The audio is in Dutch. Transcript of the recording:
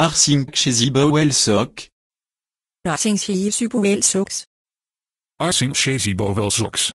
Arsing Chesibo Welsok. Arsing Chesibo Welsoks. Arsing Chesibo Welsoks.